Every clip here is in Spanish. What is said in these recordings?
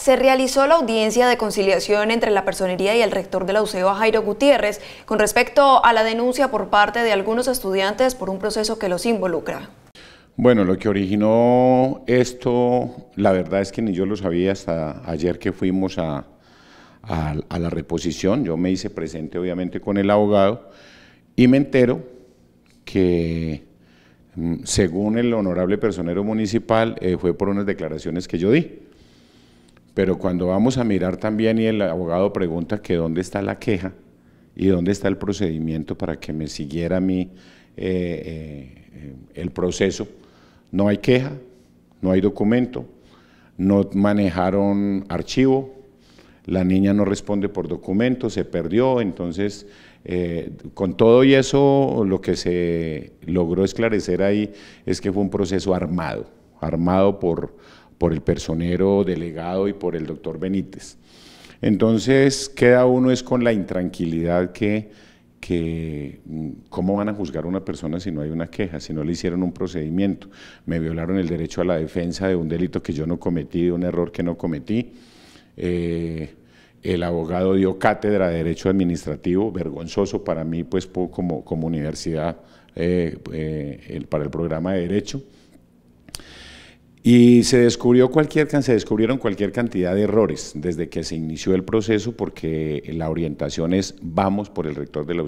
Se realizó la audiencia de conciliación entre la personería y el rector de la UCEO, Jairo Gutiérrez, con respecto a la denuncia por parte de algunos estudiantes por un proceso que los involucra. Bueno, lo que originó esto, la verdad es que ni yo lo sabía hasta ayer que fuimos a, la reposición. Yo me hice presente obviamente con el abogado y me entero que mm, según el honorable personero municipal eh, fue por unas declaraciones que yo di. Pero cuando vamos a mirar también y el abogado pregunta que dónde está la queja y dónde está el procedimiento para que me siguiera a mí eh, eh, el proceso, no hay queja, no hay documento, no manejaron archivo, la niña no responde por documento, se perdió, entonces eh, con todo y eso lo que se logró esclarecer ahí es que fue un proceso armado, armado por, por el personero delegado y por el doctor Benítez. Entonces, queda uno es con la intranquilidad que, mm, ¿cómo van a juzgar a una persona si no hay una queja, si no le hicieron un procedimiento? Me violaron el derecho a la defensa de un delito que yo no cometí, de un error que no cometí. Eh, el abogado dio cátedra de Derecho Administrativo, vergonzoso para mí, pues como, como universidad, eh, eh, el, para el programa de Derecho. Y se descubrió cualquier, se descubrieron cualquier cantidad de errores desde que se inició el proceso porque la orientación es vamos por el rector de la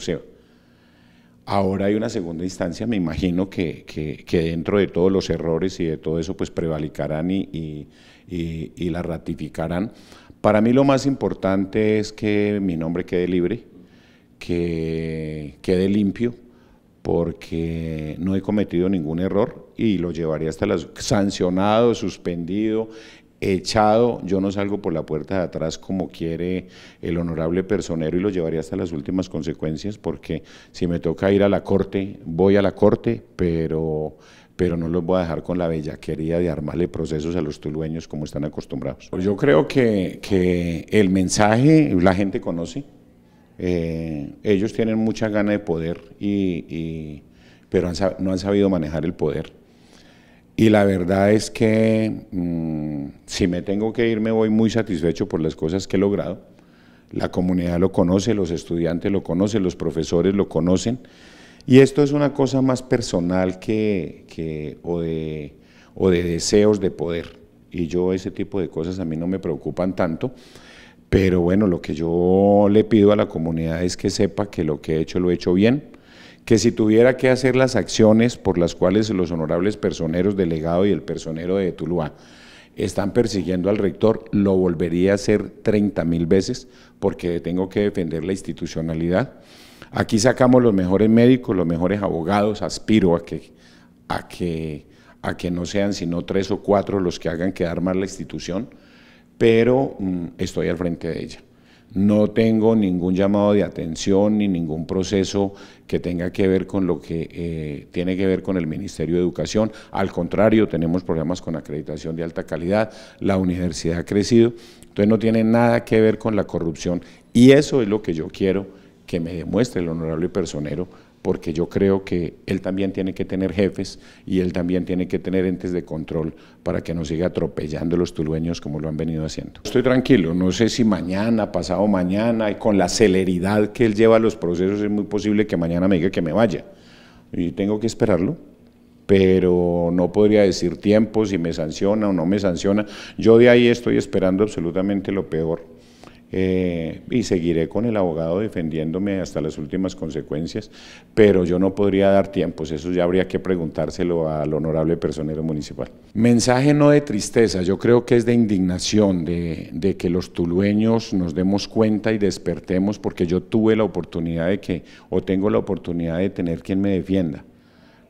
Ahora hay una segunda instancia, me imagino que, dentro de todos los errores y de todo eso pues prevalicarán y la ratificarán. Para mí lo más importante es que mi nombre quede libre, que quede limpio, porque no he cometido ningún error y lo llevaría hasta las sancionado, suspendido, echado, yo no salgo por la puerta de atrás como quiere el honorable personero y lo llevaría hasta las últimas consecuencias porque si me toca ir a la corte, voy a la corte, pero pero no los voy a dejar con la bellaquería de armarle procesos a los tulueños como están acostumbrados. Yo creo que el mensaje la gente conoce, eh, ellos tienen mucha gana de poder, y, pero no han sabido manejar el poder. Y la verdad es que mm, si me tengo que ir, me voy muy satisfecho por las cosas que he logrado. La comunidad lo conoce, los estudiantes lo conocen, los profesores lo conocen. Y esto es una cosa más personal que, o, de, o de deseos de poder. Y yo ese tipo de cosas a mí no me preocupan tanto. Pero bueno, lo que yo le pido a la comunidad es que sepa que lo que he hecho lo he hecho bien, que si tuviera que hacer las acciones por las cuales los honorables personeros delegado y el personero de Tuluá están persiguiendo al rector, lo volvería a hacer 30 mil veces porque tengo que defender la institucionalidad. Aquí sacamos los mejores médicos, los mejores abogados, aspiro a que, a que, a que no sean sino tres o cuatro los que hagan quedar mal la institución pero mm, estoy al frente de ella. No tengo ningún llamado de atención ni ningún proceso que tenga que ver con lo que eh, tiene que ver con el Ministerio de Educación. Al contrario, tenemos programas con acreditación de alta calidad, la universidad ha crecido, entonces no tiene nada que ver con la corrupción. Y eso es lo que yo quiero que me demuestre el honorable personero porque yo creo que él también tiene que tener jefes y él también tiene que tener entes de control para que no siga atropellando a los tulueños como lo han venido haciendo. Estoy tranquilo, no sé si mañana, pasado mañana, y con la celeridad que él lleva a los procesos es muy posible que mañana me diga que me vaya. Y tengo que esperarlo, pero no podría decir tiempo, si me sanciona o no me sanciona. Yo de ahí estoy esperando absolutamente lo peor eh, y seguiré con el abogado defendiéndome hasta las últimas consecuencias, pero yo no podría dar tiempos, eso ya habría que preguntárselo al honorable personero municipal. Mensaje no de tristeza, yo creo que es de indignación, de, de que los tulueños nos demos cuenta y despertemos, porque yo tuve la oportunidad de que, o tengo la oportunidad de tener quien me defienda.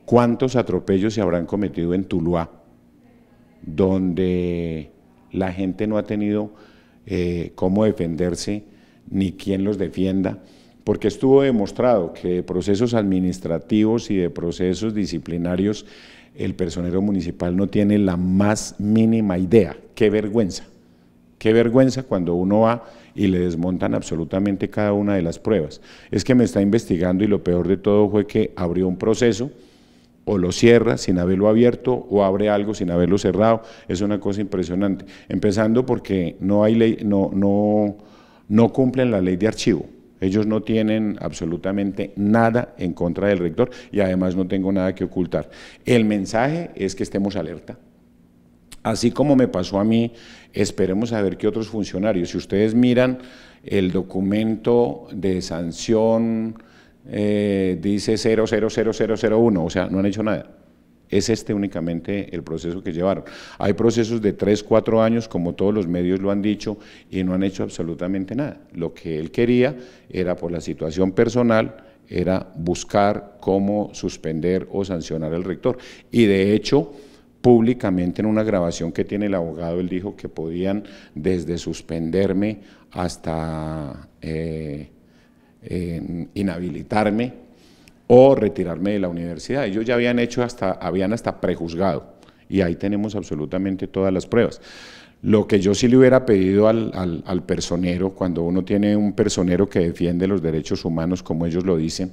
¿Cuántos atropellos se habrán cometido en Tuluá? donde la gente no ha tenido eh, cómo defenderse ni quién los defienda, porque estuvo demostrado que de procesos administrativos y de procesos disciplinarios el personero municipal no tiene la más mínima idea. ¡Qué vergüenza! ¡Qué vergüenza cuando uno va y le desmontan absolutamente cada una de las pruebas! Es que me está investigando y lo peor de todo fue que abrió un proceso, o lo cierra sin haberlo abierto o abre algo sin haberlo cerrado. Es una cosa impresionante. Empezando porque no hay ley, no, no, cumplen la ley de archivo. Ellos no tienen absolutamente nada en contra del rector y además no tengo nada que ocultar. El mensaje es que estemos alerta. Así como me pasó a mí, esperemos a ver qué otros funcionarios. Si ustedes miran el documento de sanción eh, dice 000001, o sea, no han hecho nada. Es este únicamente el proceso que llevaron. Hay procesos de 3, 4 años, como todos los medios lo han dicho, y no han hecho absolutamente nada. Lo que él quería era, por la situación personal, era buscar cómo suspender o sancionar al rector. Y de hecho, públicamente en una grabación que tiene el abogado, él dijo que podían desde suspenderme hasta eh, inhabilitarme o retirarme de la universidad. Ellos ya habían hecho hasta, habían hasta prejuzgado y ahí tenemos absolutamente todas las pruebas. Lo que yo sí le hubiera pedido al, personero, cuando uno tiene un personero que defiende los derechos humanos, como ellos lo dicen,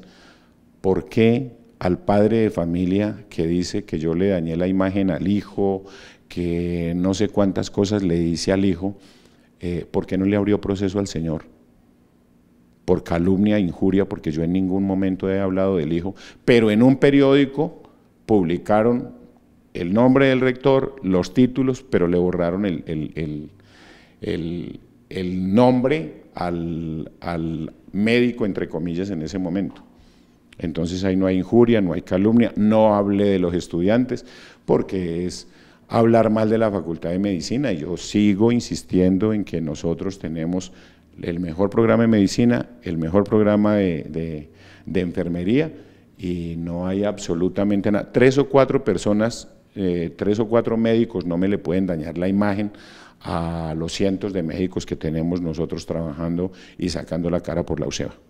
¿por qué al padre de familia que dice que yo le dañé la imagen al hijo, que no sé cuántas cosas le dice al hijo, eh, ¿por qué no le abrió proceso al Señor? por calumnia, injuria, porque yo en ningún momento he hablado del hijo, pero en un periódico publicaron el nombre del rector, los títulos, pero le borraron el, nombre al, al médico, entre comillas, en ese momento. Entonces ahí no hay injuria, no hay calumnia, no hablé de los estudiantes, porque es hablar mal de la Facultad de Medicina. Y yo sigo insistiendo en que nosotros tenemos el mejor programa de medicina, el mejor programa de, enfermería y no hay absolutamente nada. Tres o cuatro personas, eh, tres o cuatro médicos no me le pueden dañar la imagen a los cientos de médicos que tenemos nosotros trabajando y sacando la cara por la UCEBA.